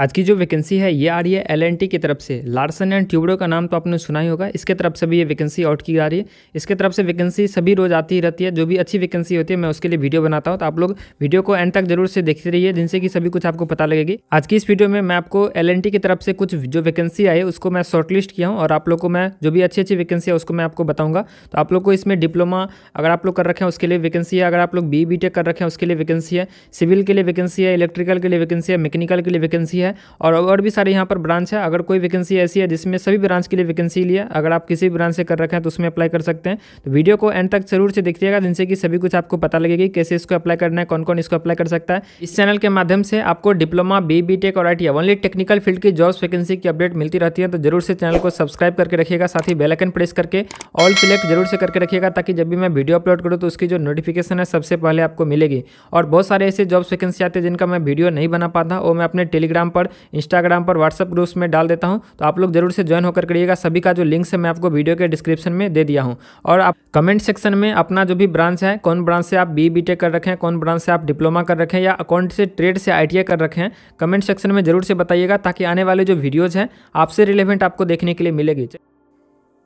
आज की जो वैकेंसी है ये आ रही है एल की तरफ से लार्सन एंड ट्यूबडो का नाम तो आपने सुना ही होगा इसके तरफ से भी ये वैकेंसी आउट की जा रही है इसके तरफ से वैकेंसी सभी रोज़ आती ही रहती है जो भी अच्छी वैकेंसी होती है मैं उसके लिए वीडियो बनाता हूँ तो आप लोग वीडियो को एंड तक जरूर से देखते रहिए जिनसे कि सभी कुछ आपको पता लगेगी आज की इस वीडियो में मैं आपको एल की तरफ से कुछ जो वैकेंसी आई उसको मैं शॉर्टलिस्ट किया हूँ और आप लोग को मैं जो भी अच्छी अच्छी वैकेंसी है उसको मैं आपको बताऊँगा तो आप लोग को इसमें डिप्लोमा अगर आप लोग कर रखें उसके लिए वैकेंसी है अगर आप लोग बी बी e कर रखें उसके लिए वैकेंसी है सिविल के लिए वैकेंसी है इलेक्ट्रिकल के लिए वैकेंसी है मैकेनिकल के लिए वैकेंसी है है और और भी सारे यहाँ पर ब्रांच है अगर कोई वैकेंसी ऐसी है जिसमें सभी ब्रांच के लिए वैकेंसी लिया अगर आप किसी भी ब्रांच से कर रखें तो उसमें अप्लाई कर सकते हैं तो वीडियो को एंड तक जरूर से देखिएगा जिनसे कि सभी कुछ आपको पता लगेगी कैसे इसको अप्लाई करना है कौन कौन इसको अप्लाई कर सकता है इस चैनल के माध्यम से आपको डिप्लोमा बी बी टेक और आई ओनली टेक्निकल फील्ड की जॉब्स वैकेंसी की अपडेट मिलती रहती है तो जरूर से चैनल को सब्सक्राइब करके रखिएगा साथ ही बेलाइकन प्रेस करके ऑल सिलेक्ट जरूर से करके रखिएगा ताकि जब भी मैं वीडियो अपलोड करूँ तो उसकी जो नोटिफिकेशन है सबसे पहले आपको मिलेगी और बहुत सारे ऐसे जॉब्स वैकेंसी आते हैं जिनका मैं वीडियो नहीं बना पाता वो मैं अपने टेलीग्राम पर इंस्टाग्राम पर व्हाट्सअप ग्रुप्स में डाल देता हूँ तो आप लोग जरूर से ज्वाइन होकर करिएगा सभी का जो लिंक है मैं आपको वीडियो के डिस्क्रिप्शन में दे दिया हूँ और आप कमेंट सेक्शन में अपना जो भी ब्रांच है कौन ब्रांच से आप बी बी कर रखे हैं कौन ब्रांच से आप डिप्लोमा कर रखें या अकाउंट से ट्रेड से आई कर रखे हैं कमेंट सेक्शन में जरूर से बताइएगा ताकि आने वाले जो वीडियोज़ हैं आपसे रिलेवेंट आपको देखने के लिए मिलेगी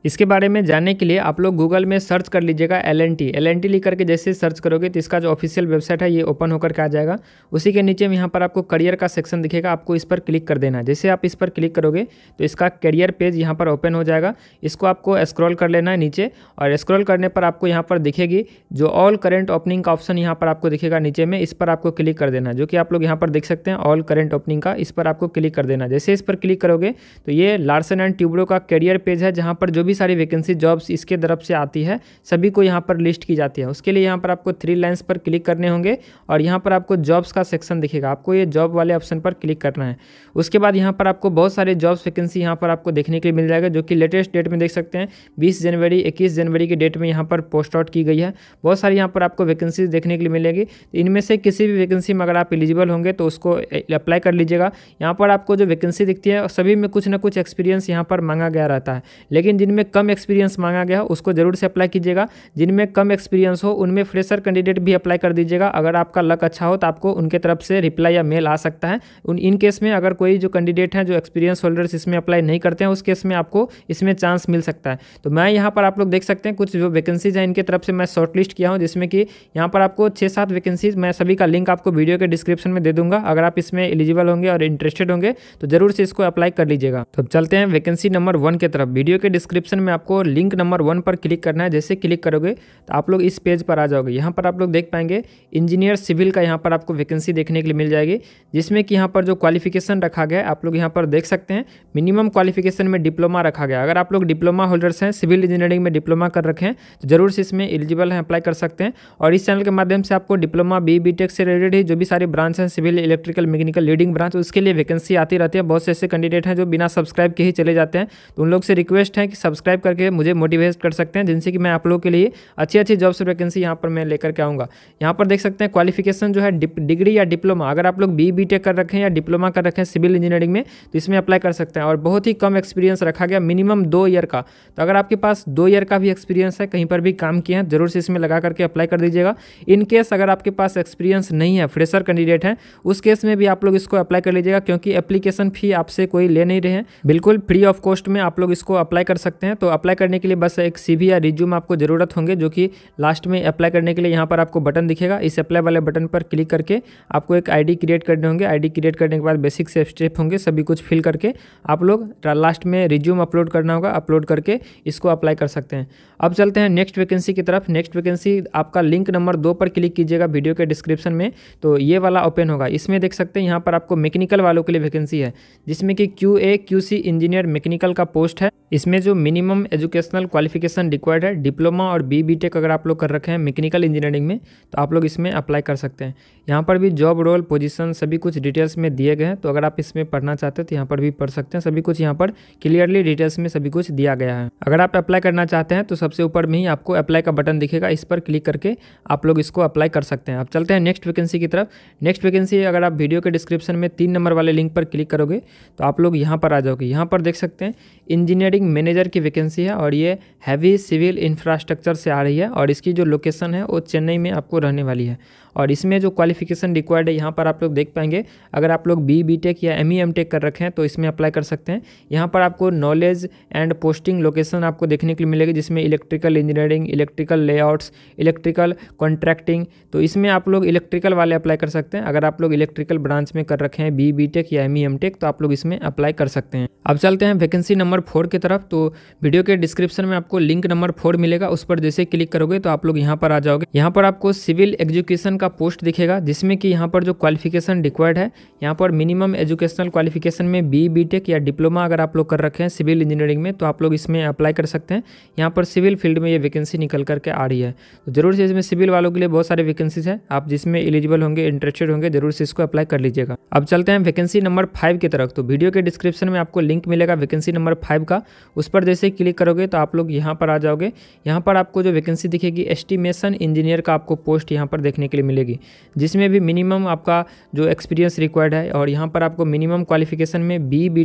इसके बारे में जानने के लिए आप लोग गूगल में सर्च कर लीजिएगा L N T L N T लिख करके जैसे सर्च करोगे तो इसका जो ऑफिशियल वेबसाइट है ये ओपन होकर के आ जाएगा उसी के नीचे में यहाँ पर आपको करियर का सेक्शन दिखेगा आपको इस पर क्लिक कर देना जैसे आप इस पर क्लिक करोगे तो इसका करियर पेज यहाँ पर ओपन हो जाएगा इसको आपको स्क्रॉल कर लेना है नीचे और स्क्रॉल करने पर आपको यहाँ पर दिखेगी जो ऑल करेंट ओपनिंग का ऑप्शन यहाँ पर आपको दिखेगा नीचे में इस पर आपको क्लिक कर देना जो कि आप लोग यहाँ पर देख सकते हैं ऑल करेंट ओपनिंग का इस पर आपको क्लिक कर देना जैसे इस पर क्लिक करोगे तो ये लार्सन एंड ट्यूब्रो का करियर पेज है जहाँ पर जो सभी सारी वैकेंसी जॉब्स इसके तरफ से आती है सभी को यहाँ पर लिस्ट की जाती है उसके लिए यहाँ पर आपको थ्री लाइन्स पर क्लिक करने होंगे और यहाँ पर आपको जॉब्स का सेक्शन दिखेगा आपको ये जॉब वाले ऑप्शन पर क्लिक करना है उसके बाद यहाँ पर आपको बहुत सारे जॉब्स वैकेंसी यहाँ पर आपको देखने के लिए मिल जाएगा जो कि लेटेस्ट डेट में देख सकते हैं बीस जनवरी इक्कीस जनवरी की डेट में यहाँ पर पोस्ट आउट की गई है बहुत सारी यहाँ पर आपको वैकेंसी देखने के लिए मिलेगी इनमें से किसी भी वैकेंसी में अगर आप एलिजिबल होंगे तो उसको अप्लाई कर लीजिएगा यहाँ पर आपको जो वैकेंसी दिखती है सभी में कुछ ना कुछ एक्सपीरियंस यहाँ पर मांगा गया रहता है लेकिन जिनमें जिनमें कम एक्सपीरियंस मांगा गया उसको ज़रूर से अप्लाई कीजिएगा जिनमें कम एक्सपीरियंस हो उनमें फ्रेशर कैंडिडेट भी अप्लाई कर दीजिएगा अगर आपका लक अच्छा हो तो आपको उनके तरफ से रिप्लाई या मेल आ सकता है उन इन केस में अगर कोई जो कैंडिडेट हैं जो एक्सपीरियंस होल्डर्स इसमें अप्लाई नहीं करते हैं उस केस में आपको इसमें चांस मिल सकता है तो मैं यहाँ पर आप लोग देख सकते हैं कुछ जो वैकेंसीज हैं इनके तरफ से मैं शॉर्टलिस्ट किया हूँ जिसमें कि यहाँ पर आपको छः सात वैकेंसीज मैं सभी का लिंक आपको वीडियो के डिस्क्रिप्शन में दे दूंगा अगर आप इसमें एलिजिबल होंगे और इंटरेस्टेड होंगे तो जरूर से इसको अप्लाई कर लीजिएगा तो चलते हैं वैकेंसी नंबर वन के तरफ वीडियो के डिस्क्रिप्शन डिस्क्रिप्शन में आपको लिंक नंबर वन पर क्लिक करना है जैसे क्लिक करोगे तो आप लोग इस पेज पर आ जाओगे यहाँ पर आप लोग देख पाएंगे इंजीनियर सिविल का यहाँ पर आपको वैकेंसी देखने के लिए मिल जाएगी जिसमें कि यहाँ पर जो क्वालिफिकेशन रखा गया है आप लोग यहाँ पर देख सकते हैं मिनिमम क्वालिफिकेशन में डिप्लोमा रखा गया अगर आप लोग डिप्लोमा होल्डर्स हैं सिविल इंजीनियरिंग में डिप्लोमा कर रखें तो जरूर से इसमें एलिजिबल हैं अप्लाई कर सकते हैं और इस चैनल के माध्यम से आपको डिप्लोमा बी बी से रिलेटेड ही जो भी सारे ब्रांच हैं civil electrical mechanical leading branch उसके लिए वैकेंसी आती रहती है बहुत से ऐसे कैंडिडेट हैं जो बिना सब्सक्राइब के ही चले जाते हैं तो उन लोग से रिक्वेस्ट है कि सब्सक्राइब सब्सक्राइब करके मुझे मोटिवेट कर सकते हैं जिनसे कि मैं आप लोगों के लिए अच्छी अच्छी जॉब्स वैकेंसी यहाँ पर मैं लेकर के आऊँगा यहाँ पर देख सकते हैं क्वालिफिकेशन जो है डिग्री या डिप्लोमा अगर आप लोग बी बी कर रखें या डिप्लोमा कर रखें सिविल इंजीनियरिंग में तो इसमें अप्लाई कर सकते हैं और बहुत ही कम एक्सपीरियंस रखा गया मिनिमम दो ईयर का तो अगर आपके पास दो ईयर का भी एक्सपीरियंस है कहीं पर भी काम किए हैं जरूर से इसमें लगा करके अप्लाई कर दीजिएगा इन केस अगर आपके पास एक्सपीरियंस नहीं है फ्रेशर कैंडिडेट हैं उस केस में भी आप लोग इसको अप्लाई कर लीजिएगा क्योंकि एप्लीकेशन फ़ी आपसे कोई ले नहीं रहे हैं बिल्कुल फ्री ऑफ कॉस्ट में आप लोग इसको अप्लाई कर सकते हैं हैं तो अप्लाई करने के लिए बस एक सी या रिज्यूम आपको ज़रूरत होंगे जो कि लास्ट में अप्लाई करने के लिए यहाँ पर आपको बटन दिखेगा इस अप्लाई वाले बटन पर क्लिक करके आपको एक आई क्रिएट करने होंगे आई क्रिएट करने के बाद बेसिक से स्टेप होंगे सभी कुछ फिल करके आप लोग लास्ट में रिज्यूम अपलोड करना होगा अपलोड करके इसको अप्लाई कर सकते हैं अब चलते हैं नेक्स्ट वैकेंसी की तरफ नेक्स्ट वैकेंसी आपका लिंक नंबर दो पर क्लिक कीजिएगा वीडियो के डिस्क्रिप्शन में तो ये वाला ओपन होगा इसमें देख सकते हैं यहाँ पर आपको मैकेनिकल वालों के लिए वैकेंसी है जिसमें कि क्यू ए इंजीनियर मैकेनिकल का पोस्ट है इसमें जो mini minimum educational qualification required है डिप्लोमा और बी बी टेक अगर आप लोग कर रखे हैं मैकेनिकल इंजीनियरिंग में तो आप लोग इसमें अप्लाई कर सकते हैं यहाँ पर भी जॉब रोल पोजीशन सभी कुछ डिटेल्स में दिए गए हैं तो अगर आप इसमें पढ़ना चाहते हैं तो यहाँ पर भी पढ़ सकते हैं सभी कुछ यहाँ पर क्लियरली डिटेल्स में सभी कुछ दिया गया है अगर आप अप्लाई करना चाहते हैं तो सबसे ऊपर में ही आपको अप्लाई का बटन दिखेगा इस पर क्लिक करके आप लोग इसको अप्लाई कर सकते हैं आप चलते हैं नेक्स्ट वैकेंसी की तरफ नेक्स्ट वैकेंसी अगर आप वीडियो के डिस्क्रिप्शन में तीन नंबर वाले लिंक पर क्लिक करोगे तो आप लोग यहाँ पर आ जाओगे यहाँ पर देख सकते हैं इंजीनियरिंग मैनेजर की वैकेंसी है और ये हैवी सिविल इंफ्रास्ट्रक्चर से आ रही है और इसकी जो लोकेशन है वो चेन्नई में आपको रहने वाली है और इसमें जो क्वालिफिकेशन रिक्वायर्ड है यहाँ पर आप लोग देख पाएंगे अगर आप लोग बी बी टेक या एम ई एम टेक कर रखें हैं तो इसमें अप्लाई कर सकते हैं यहाँ पर आपको नॉलेज एंड पोस्टिंग लोकेशन आपको देखने के लिए मिलेगी जिसमें electrical engineering electrical layouts electrical contracting तो इसमें आप लोग इलेक्ट्रिकल वाले अप्लाई कर सकते हैं अगर आप लोग इलेक्ट्रिकल ब्रांच में कर रखे हैं बी बी टेक या एम ई एम टेक तो आप लोग इसमें अप्लाई कर सकते हैं अब चलते हैं वैकेंसी नंबर फोर की तरफ तो वीडियो के डिस्क्रिप्शन में आपको लिंक नंबर फोर मिलेगा उस पर जैसे क्लिक करोगे तो आप लोग यहाँ पर आ जाओगे यहाँ पर आपको सिविल एजुकेशन का पोस्ट दिखेगा जिसमें कि यहाँ पर जो क्वालिफिकेशन रिक्वायर्ड है यहाँ पर मिनिमम एजुकेशनल क्वालिफिकेशन में बी बी या डिप्लोमा अगर आप लोग कर रखे हैं सिविल इंजीनियरिंग में तो आप लोग इसमें अप्लाई कर सकते हैं यहाँ पर सिविल फील्ड में ये वैकेंसी निकल करके आ रही है तो जरूर से इसमें सिविल वालों के लिए बहुत सारे वैकेंसीज है आप जिसमें एलिजिबल होंगे इंटरेस्टेड होंगे जरूर से इसको अप्लाई कर लीजिएगा अब चलते हैं वैकेंसी नंबर फाइव की तरफ तो वीडियो के डिस्क्रिप्शन में आपको लिंक मिलेगा वैकेंसी नंबर फाइव का उस पर जैसे जैसे ही क्लिक करोगे तो आप लोग यहाँ पर आ जाओगे यहाँ पर आपको जो वैकेंसी दिखेगी एस्टिमेशन इंजीनियर का आपको पोस्ट यहाँ पर देखने के लिए मिलेगी जिसमें भी मिनिमम आपका जो एक्सपीरियंस रिक्वायर्ड है और यहाँ पर आपको मिनिमम क्वालिफिकेशन में बी बी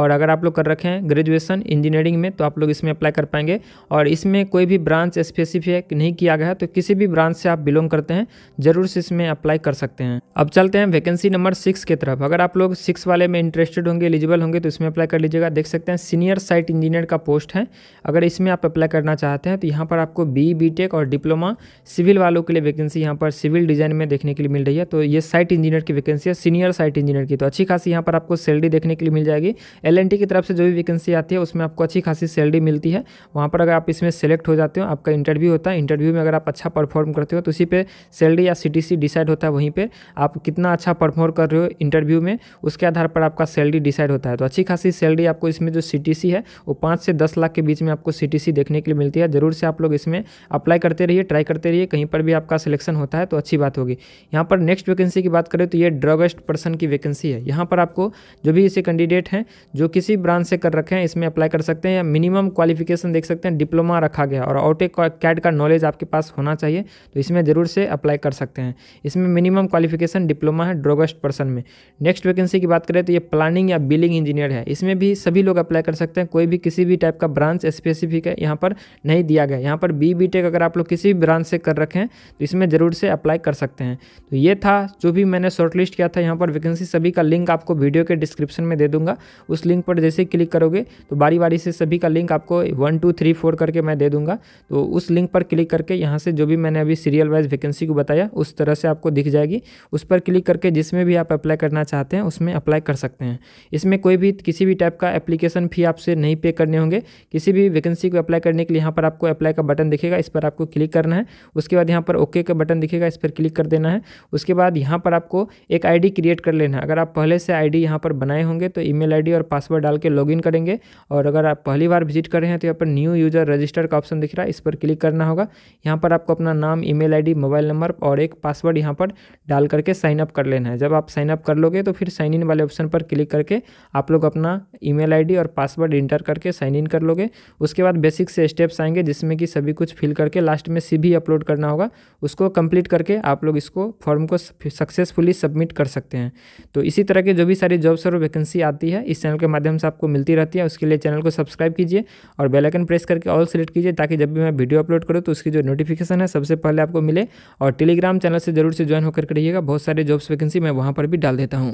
और अगर आप लोग कर रखे हैं ग्रेजुएसन इंजीनियरिंग में तो आप लोग इसमें अप्लाई कर पाएंगे और इसमें कोई भी ब्रांच स्पेसिफिक नहीं किया गया है तो किसी भी ब्रांच से आप बिलोंग करते हैं ज़रूर से इसमें अप्लाई कर सकते हैं अब चलते हैं वैकेंसी नंबर सिक्स के तरफ अगर आप लोग सिक्स वाले में इंटरेस्टेड होंगे एलिजिबल होंगे तो इसमें अप्लाई कर लीजिएगा देख सकते हैं सीनियर साइट इंजीनियर का पोस्ट है अगर इसमें आप अप्लाई करना चाहते हैं तो यहाँ पर आपको बी बी और डिप्लोमा सिविल वालों के लिए वैकेंसी यहाँ पर सिविल डिज़ाइन में देखने के लिए मिल रही है तो ये साइट इंजीनियर की वैकेंसी है सीनियर साइट इंजीनियर की तो अच्छी खासी यहाँ पर आपको सैलरी देखने के लिए मिल जाएगी एल की तरफ से जो भी वैकेंसी आती है उसमें आपको अच्छी खासी सैलरी मिलती है वहाँ पर अगर आप इसमें सेलेक्ट हो जाते हो आपका इंटरव्यू होता है इंटरव्यू में अगर आप अच्छा परफॉर्म करते हो तो उसी पर सैलरी या सी डिसाइड होता है वहीं पर आप कितना अच्छा परफॉर्म कर रहे हो इंटरव्यू में उसके आधार पर आपका सैलरी डिसाइड होता है तो अच्छी खासी सैलरी आपको इसमें जो सी है वो पाँच से दस लाख के बीच में आपको सी देखने के लिए मिलती है ज़रूर से आप लोग इसमें अप्लाई करते रहिए ट्राई करते रहिए कहीं पर भी आपका सिलेक्शन होता है तो अच्छी बात होगी यहाँ पर नेक्स्ट वैकेंसी की बात करें तो ये ड्रगस्ट पर्सन की वैकेंसी है यहाँ पर आपको जो भी इसे कैंडिडेट हैं जो किसी ब्रांच से कर रखे हैं इसमें अप्लाई कर सकते हैं या मिनिमम क्वालिफिकेशन देख सकते हैं डिप्लोमा रखा गया और ऑटे कैड का नॉलेज आपके पास होना चाहिए तो इसमें ज़रूर से अप्लाई कर सकते हैं इसमें मिनिमम क्वालिफिकेशन डिप्लोमा है ड्रोगस्ट पर्सन में नेक्स्ट वैकेंसी की बात करें तो ये प्लानिंग या बिलिंग इंजीनियर है इसमें भी सभी लोग अप्लाई कर सकते हैं कोई भी किसी भी टाइप का ब्रांच स्पेसिफिक है यहाँ पर नहीं दिया गया यहाँ पर बी बी टेक अगर आप लोग किसी भी ब्रांच से कर रखें तो इसमें ज़रूर से अप्लाई कर सकते हैं तो ये था जो भी मैंने शॉर्टलिस्ट किया था यहाँ पर वैकेंसी सभी का लिंक आपको वीडियो के डिस्क्रिप्शन में दे दूंगा उस लिंक पर जैसे क्लिक करोगे तो बारी बारी से सभी का लिंक आपको वन टू थ्री फोर करके मैं दे दूंगा तो उस लिंक पर क्लिक करके यहाँ से जो भी मैंने अभी सीरियल वाइज वैकेंसी को बताया उस तरह से आपको दिख जाएगी उस पर क्लिक करके जिसमें भी आप अप्लाई करना चाहते हैं उसमें अप्लाई कर सकते हैं इसमें कोई भी किसी भी टाइप का एप्लीकेशन फी आपसे नहीं पे करने होंगे होंगे किसी भी वैकेंसी को अप्लाई करने के लिए यहाँ पर आपको अप्लाई का बटन दिखेगा इस पर आपको क्लिक करना है उसके बाद यहाँ पर ओके का बटन दिखेगा इस पर क्लिक कर देना है उसके बाद यहाँ पर आपको एक आई क्रिएट कर लेना है अगर आप पहले से आई डी यहाँ पर बनाए होंगे तो ईमेल आईडी और पासवर्ड डाल के लॉग करेंगे और अगर आप पहली बार विजिट कर रहे हैं तो यहाँ पर न्यू यूजर रजिस्टर का ऑप्शन दिख रहा है इस पर क्लिक करना होगा यहाँ पर आपको अपना नाम ई मेल मोबाइल नंबर और एक पासवर्ड यहाँ पर डाल करके साइन अप कर लेना है जब आप साइन अप कर लोगे तो फिर साइन इन वाले ऑप्शन पर क्लिक करके आप लोग अपना ईमेल आईडी और पासवर्ड इंटर करके साइन इन इन कर लोगे उसके बाद बेसिक से स्टेप्स आएंगे जिसमें कि सभी कुछ फिल करके लास्ट में सी अपलोड करना होगा उसको कंप्लीट करके आप लोग इसको फॉर्म को सक्सेसफुली सबमिट कर सकते हैं तो इसी तरह के जो भी सारी जॉब्स और वैकेंसी आती है इस चैनल के माध्यम से आपको मिलती रहती है उसके लिए चैनल को सब्सक्राइब कीजिए और बेलाइकन प्रेस करके ऑल सेलेक्ट कीजिए ताकि जब भी मैं वीडियो अपलोड करूँ तो उसकी जो नोटिफिकेशन है सबसे पहले आपको मिले और टेलीग्राम चैनल से जरूर से ज्वाइन होकर रहिएगा बहुत सारे जॉब्स वैकेंसी मैं वहाँ पर भी डाल देता हूँ